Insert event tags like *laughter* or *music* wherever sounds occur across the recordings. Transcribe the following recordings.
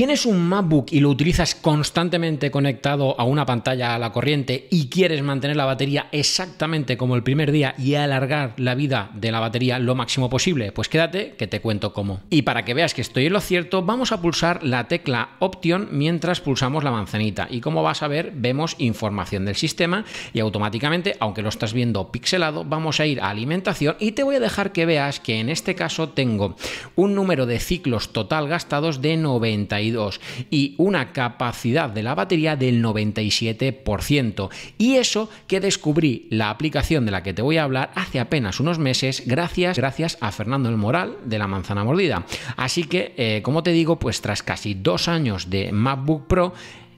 tienes un MacBook y lo utilizas constantemente conectado a una pantalla a la corriente y quieres mantener la batería exactamente como el primer día y alargar la vida de la batería lo máximo posible, pues quédate que te cuento cómo. Y para que veas que estoy en lo cierto, vamos a pulsar la tecla Option mientras pulsamos la manzanita y como vas a ver vemos información del sistema y automáticamente, aunque lo estás viendo pixelado, vamos a ir a alimentación y te voy a dejar que veas que en este caso tengo un número de ciclos total gastados de 92 y una capacidad de la batería del 97%. Y eso que descubrí la aplicación de la que te voy a hablar hace apenas unos meses gracias, gracias a Fernando el Moral de la Manzana Mordida. Así que, eh, como te digo, pues tras casi dos años de MacBook Pro,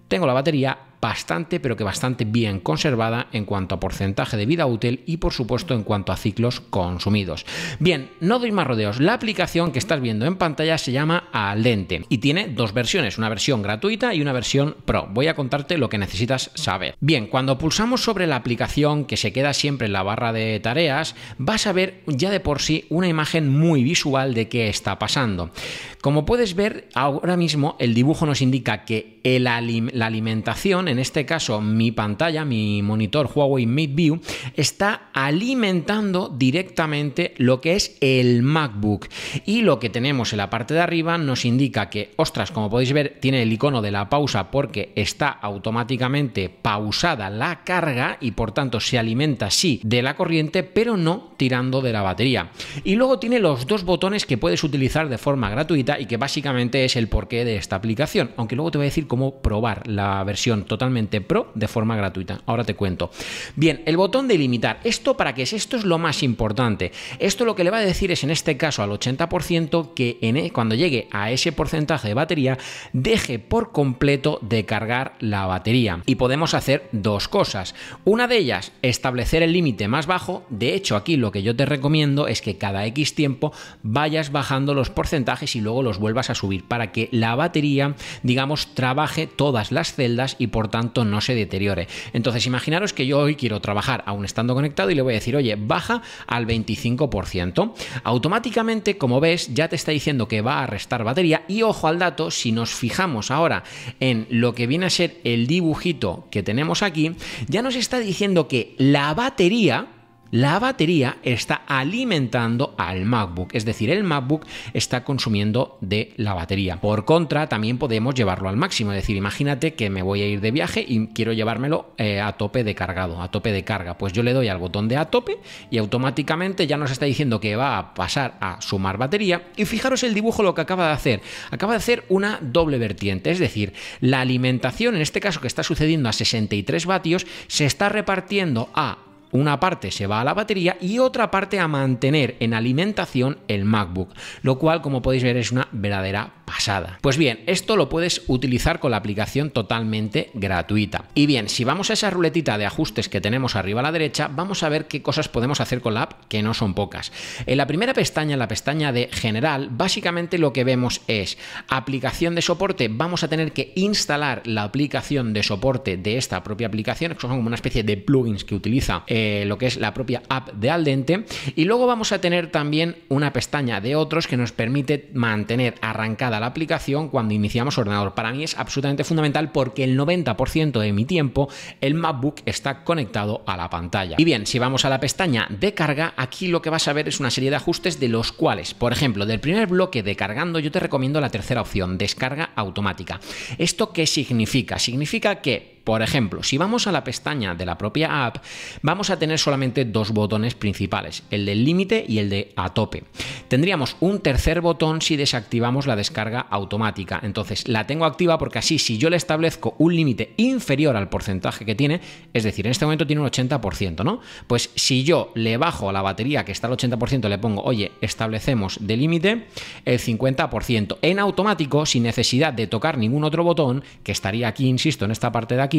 tengo la batería bastante, pero que bastante bien conservada en cuanto a porcentaje de vida útil y por supuesto en cuanto a ciclos consumidos. Bien, no doy más rodeos. La aplicación que estás viendo en pantalla se llama Alente y tiene dos versiones, una versión gratuita y una versión pro. Voy a contarte lo que necesitas saber. Bien, cuando pulsamos sobre la aplicación que se queda siempre en la barra de tareas, vas a ver ya de por sí una imagen muy visual de qué está pasando. Como puedes ver, ahora mismo el dibujo nos indica que la alimentación en este caso mi pantalla, mi monitor Huawei MateView, está alimentando directamente lo que es el MacBook. Y lo que tenemos en la parte de arriba nos indica que, ostras, como podéis ver, tiene el icono de la pausa porque está automáticamente pausada la carga y por tanto se alimenta sí de la corriente, pero no tirando de la batería. Y luego tiene los dos botones que puedes utilizar de forma gratuita y que básicamente es el porqué de esta aplicación, aunque luego te voy a decir cómo probar la versión total totalmente pro de forma gratuita. Ahora te cuento. Bien, el botón de limitar ¿Esto para qué es? Esto es lo más importante. Esto lo que le va a decir es en este caso al 80% que en, e, cuando llegue a ese porcentaje de batería deje por completo de cargar la batería. Y podemos hacer dos cosas. Una de ellas, establecer el límite más bajo. De hecho, aquí lo que yo te recomiendo es que cada X tiempo vayas bajando los porcentajes y luego los vuelvas a subir para que la batería, digamos, trabaje todas las celdas y por tanto no se deteriore. Entonces imaginaros que yo hoy quiero trabajar aún estando conectado y le voy a decir, oye, baja al 25%. Automáticamente, como ves, ya te está diciendo que va a restar batería y ojo al dato, si nos fijamos ahora en lo que viene a ser el dibujito que tenemos aquí, ya nos está diciendo que la batería la batería está alimentando al MacBook, es decir, el MacBook está consumiendo de la batería. Por contra, también podemos llevarlo al máximo, es decir, imagínate que me voy a ir de viaje y quiero llevármelo eh, a tope de cargado, a tope de carga, pues yo le doy al botón de a tope y automáticamente ya nos está diciendo que va a pasar a sumar batería y fijaros el dibujo lo que acaba de hacer, acaba de hacer una doble vertiente, es decir, la alimentación en este caso que está sucediendo a 63 vatios se está repartiendo a una parte se va a la batería y otra parte a mantener en alimentación el MacBook, lo cual como podéis ver es una verdadera pasada. Pues bien, esto lo puedes utilizar con la aplicación totalmente gratuita. Y bien, si vamos a esa ruletita de ajustes que tenemos arriba a la derecha, vamos a ver qué cosas podemos hacer con la app, que no son pocas. En la primera pestaña, en la pestaña de general, básicamente lo que vemos es aplicación de soporte, vamos a tener que instalar la aplicación de soporte de esta propia aplicación, que son como una especie de plugins que utiliza eh, eh, lo que es la propia app de Aldente. Y luego vamos a tener también una pestaña de otros que nos permite mantener arrancada la aplicación cuando iniciamos ordenador. Para mí es absolutamente fundamental porque el 90% de mi tiempo el MacBook está conectado a la pantalla. Y bien, si vamos a la pestaña de carga, aquí lo que vas a ver es una serie de ajustes de los cuales, por ejemplo, del primer bloque de cargando yo te recomiendo la tercera opción, descarga automática. ¿Esto qué significa? Significa que por ejemplo, si vamos a la pestaña de la propia app, vamos a tener solamente dos botones principales, el del límite y el de a tope. Tendríamos un tercer botón si desactivamos la descarga automática. Entonces, la tengo activa porque así si yo le establezco un límite inferior al porcentaje que tiene, es decir, en este momento tiene un 80%, ¿no? Pues si yo le bajo a la batería que está al 80%, le pongo, oye, establecemos de límite el 50%. En automático, sin necesidad de tocar ningún otro botón, que estaría aquí, insisto, en esta parte de aquí,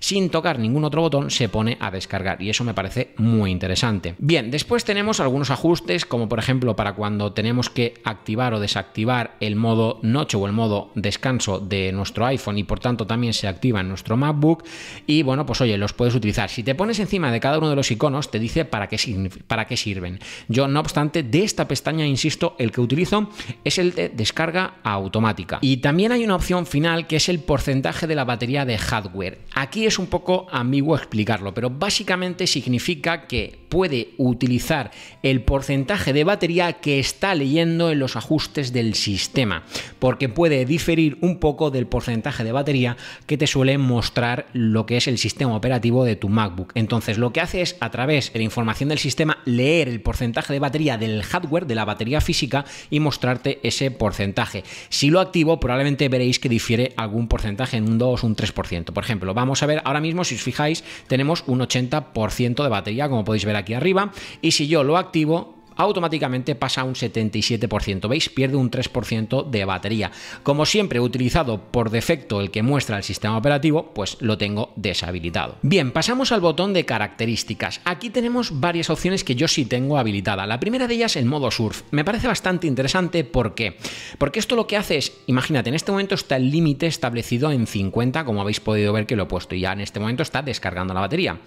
sin tocar ningún otro botón, se pone a descargar y eso me parece muy interesante. Bien, después tenemos algunos ajustes, como por ejemplo para cuando tenemos que activar o desactivar el modo noche o el modo descanso de nuestro iPhone y por tanto también se activa en nuestro MacBook. Y bueno, pues oye, los puedes utilizar. Si te pones encima de cada uno de los iconos, te dice para qué, para qué sirven. Yo, no obstante, de esta pestaña, insisto, el que utilizo es el de descarga automática. Y también hay una opción final que es el porcentaje de la batería de hardware. Aquí es un poco ambiguo explicarlo, pero básicamente significa que puede utilizar el porcentaje de batería que está leyendo en los ajustes del sistema, porque puede diferir un poco del porcentaje de batería que te suele mostrar lo que es el sistema operativo de tu MacBook. Entonces, lo que hace es a través de la información del sistema leer el porcentaje de batería del hardware, de la batería física y mostrarte ese porcentaje. Si lo activo, probablemente veréis que difiere algún porcentaje en un 2, un 3%. Por ejemplo, vamos a ver ahora mismo, si os fijáis, tenemos un 80% de batería, como podéis ver aquí arriba, y si yo lo activo, automáticamente pasa a un 77%. ¿Veis? Pierde un 3% de batería. Como siempre, he utilizado por defecto el que muestra el sistema operativo, pues lo tengo deshabilitado. Bien, pasamos al botón de características. Aquí tenemos varias opciones que yo sí tengo habilitada. La primera de ellas, el modo surf. Me parece bastante interesante. ¿Por qué? Porque esto lo que hace es, imagínate, en este momento está el límite establecido en 50, como habéis podido ver que lo he puesto, y ya en este momento está descargando la batería.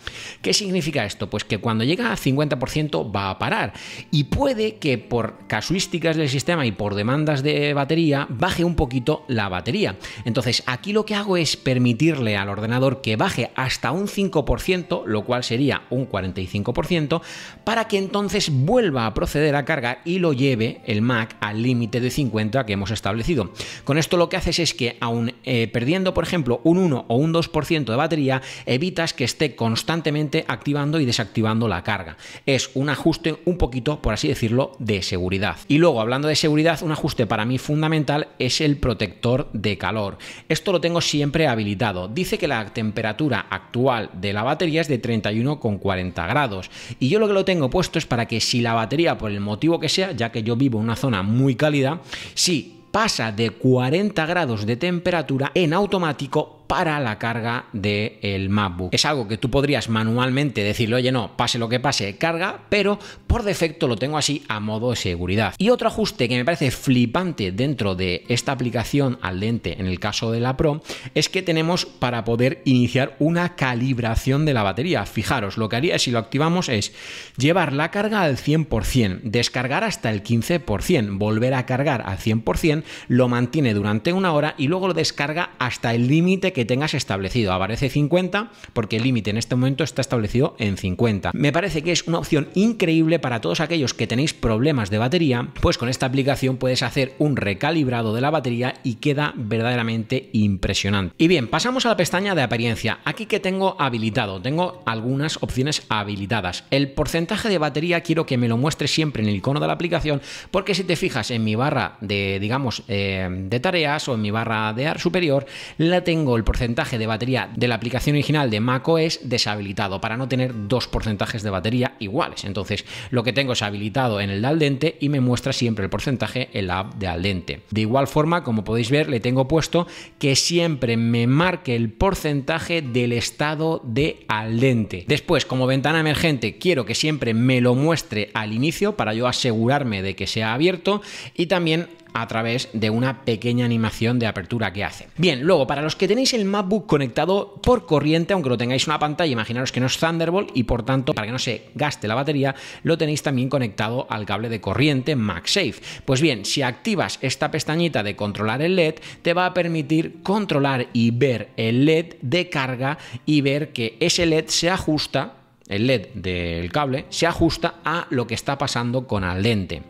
¿Qué significa esto? Pues que cuando llega a 50% va a parar y puede que por casuísticas del sistema y por demandas de batería baje un poquito la batería. Entonces aquí lo que hago es permitirle al ordenador que baje hasta un 5%, lo cual sería un 45%, para que entonces vuelva a proceder a carga y lo lleve el Mac al límite de 50 que hemos establecido. Con esto lo que haces es que aun eh, perdiendo por ejemplo un 1 o un 2% de batería, evitas que esté constantemente activando y desactivando la carga. Es un ajuste un poquito por así decirlo, de seguridad. Y luego, hablando de seguridad, un ajuste para mí fundamental es el protector de calor. Esto lo tengo siempre habilitado. Dice que la temperatura actual de la batería es de 31,40 grados. Y yo lo que lo tengo puesto es para que si la batería, por el motivo que sea, ya que yo vivo en una zona muy cálida, si pasa de 40 grados de temperatura, en automático para la carga del el MacBook. Es algo que tú podrías manualmente decirle, oye, no, pase lo que pase, carga, pero por defecto lo tengo así a modo de seguridad. Y otro ajuste que me parece flipante dentro de esta aplicación al dente, en el caso de la Pro, es que tenemos para poder iniciar una calibración de la batería. Fijaros, lo que haría si lo activamos es llevar la carga al 100%, descargar hasta el 15%, volver a cargar al 100%, lo mantiene durante una hora y luego lo descarga hasta el límite que tengas establecido. Aparece 50 porque el límite en este momento está establecido en 50. Me parece que es una opción increíble para todos aquellos que tenéis problemas de batería, pues con esta aplicación puedes hacer un recalibrado de la batería y queda verdaderamente impresionante. Y bien, pasamos a la pestaña de apariencia. Aquí que tengo habilitado, tengo algunas opciones habilitadas. El porcentaje de batería quiero que me lo muestre siempre en el icono de la aplicación, porque si te fijas en mi barra de, digamos, eh, de tareas o en mi barra de ar superior, la tengo el porcentaje de batería de la aplicación original de macOS deshabilitado para no tener dos porcentajes de batería iguales. Entonces, lo que tengo es habilitado en el de al dente y me muestra siempre el porcentaje en la app de al dente. De igual forma, como podéis ver, le tengo puesto que siempre me marque el porcentaje del estado de al dente. Después, como ventana emergente, quiero que siempre me lo muestre al inicio para yo asegurarme de que sea abierto y también a través de una pequeña animación de apertura que hace. Bien, luego, para los que tenéis el MacBook conectado por corriente, aunque lo tengáis una pantalla, imaginaros que no es Thunderbolt y por tanto, para que no se gaste la batería, lo tenéis también conectado al cable de corriente MagSafe. Pues bien, si activas esta pestañita de controlar el LED, te va a permitir controlar y ver el LED de carga y ver que ese LED se ajusta el LED del cable se ajusta a lo que está pasando con el lente.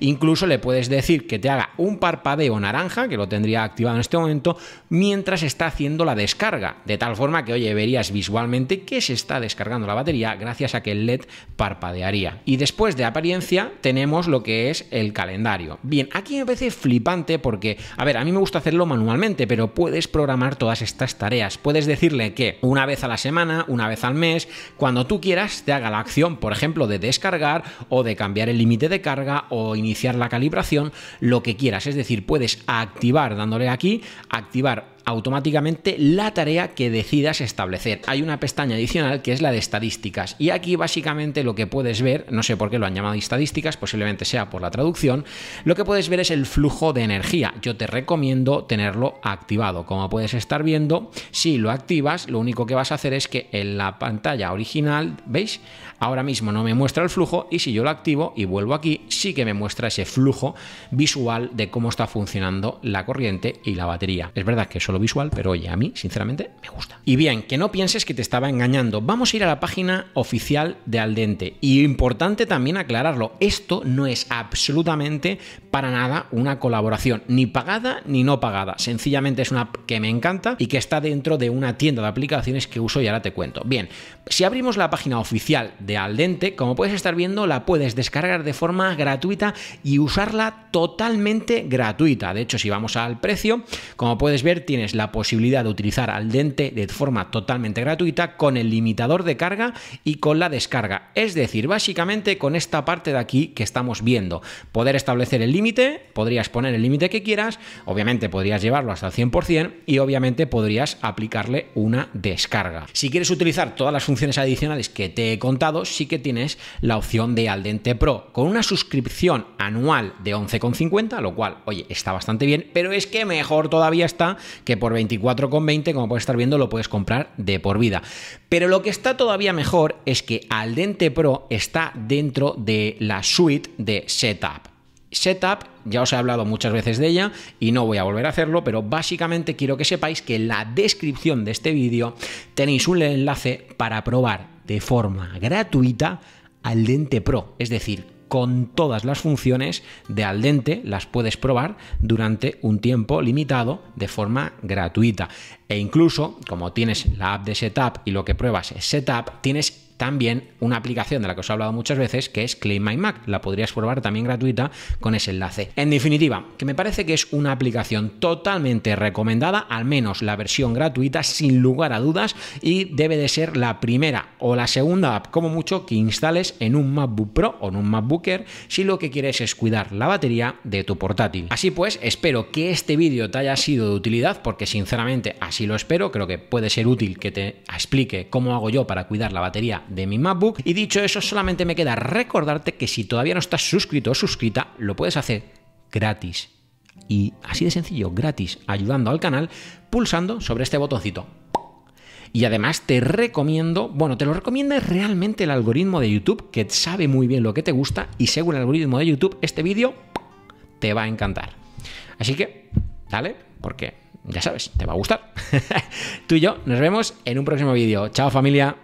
Incluso le puedes decir que te haga un parpadeo naranja, que lo tendría activado en este momento, mientras está haciendo la descarga, de tal forma que, oye, verías visualmente que se está descargando la batería gracias a que el LED parpadearía. Y después de apariencia tenemos lo que es el calendario. Bien, aquí me parece flipante porque, a ver, a mí me gusta hacerlo manualmente, pero puedes programar todas estas tareas. Puedes decirle que una vez a la semana, una vez al mes, cuando tú quieras te haga la acción, por ejemplo, de descargar o de cambiar el límite de carga o iniciar la calibración, lo que quieras. Es decir, puedes activar dándole aquí, activar automáticamente la tarea que decidas establecer. Hay una pestaña adicional que es la de estadísticas y aquí básicamente lo que puedes ver, no sé por qué lo han llamado estadísticas, posiblemente sea por la traducción, lo que puedes ver es el flujo de energía. Yo te recomiendo tenerlo activado. Como puedes estar viendo, si lo activas, lo único que vas a hacer es que en la pantalla original, ¿veis? Ahora mismo no me muestra el flujo y si yo lo activo y vuelvo aquí, sí que me muestra ese flujo visual de cómo está funcionando la corriente y la batería. Es verdad que solo visual, pero oye, a mí, sinceramente, me gusta. Y bien, que no pienses que te estaba engañando. Vamos a ir a la página oficial de Aldente. Y importante también aclararlo, esto no es absolutamente para nada una colaboración, ni pagada ni no pagada. Sencillamente es una que me encanta y que está dentro de una tienda de aplicaciones que uso y ahora te cuento. Bien, si abrimos la página oficial de Aldente, como puedes estar viendo, la puedes descargar de forma gratuita y usarla totalmente gratuita. De hecho, si vamos al precio, como puedes ver, tiene la posibilidad de utilizar al dente de forma totalmente gratuita con el limitador de carga y con la descarga. Es decir, básicamente con esta parte de aquí que estamos viendo. Poder establecer el límite, podrías poner el límite que quieras, obviamente podrías llevarlo hasta el 100% y obviamente podrías aplicarle una descarga. Si quieres utilizar todas las funciones adicionales que te he contado, sí que tienes la opción de Aldente Pro con una suscripción anual de 11,50, lo cual, oye, está bastante bien, pero es que mejor todavía está que por 24,20, como puedes estar viendo, lo puedes comprar de por vida. Pero lo que está todavía mejor es que al Dente Pro está dentro de la suite de Setup. Setup, ya os he hablado muchas veces de ella y no voy a volver a hacerlo, pero básicamente quiero que sepáis que en la descripción de este vídeo tenéis un enlace para probar de forma gratuita al Dente Pro, es decir, con todas las funciones de al dente, las puedes probar durante un tiempo limitado de forma gratuita. E incluso, como tienes la app de Setup y lo que pruebas es Setup, tienes también una aplicación de la que os he hablado muchas veces, que es CleanMyMac, My Mac. La podrías probar también gratuita con ese enlace. En definitiva, que me parece que es una aplicación totalmente recomendada, al menos la versión gratuita, sin lugar a dudas, y debe de ser la primera o la segunda app, como mucho, que instales en un MacBook Pro o en un MacBooker. si lo que quieres es cuidar la batería de tu portátil. Así pues, espero que este vídeo te haya sido de utilidad, porque sinceramente así lo espero. Creo que puede ser útil que te explique cómo hago yo para cuidar la batería de mi MacBook. Y dicho eso, solamente me queda recordarte que si todavía no estás suscrito o suscrita, lo puedes hacer gratis. Y así de sencillo, gratis, ayudando al canal, pulsando sobre este botoncito. Y además te recomiendo, bueno, te lo recomienda realmente el algoritmo de YouTube que sabe muy bien lo que te gusta y según el algoritmo de YouTube este vídeo te va a encantar. Así que, dale, porque ya sabes, te va a gustar. *laughs* Tú y yo nos vemos en un próximo vídeo. Chao familia.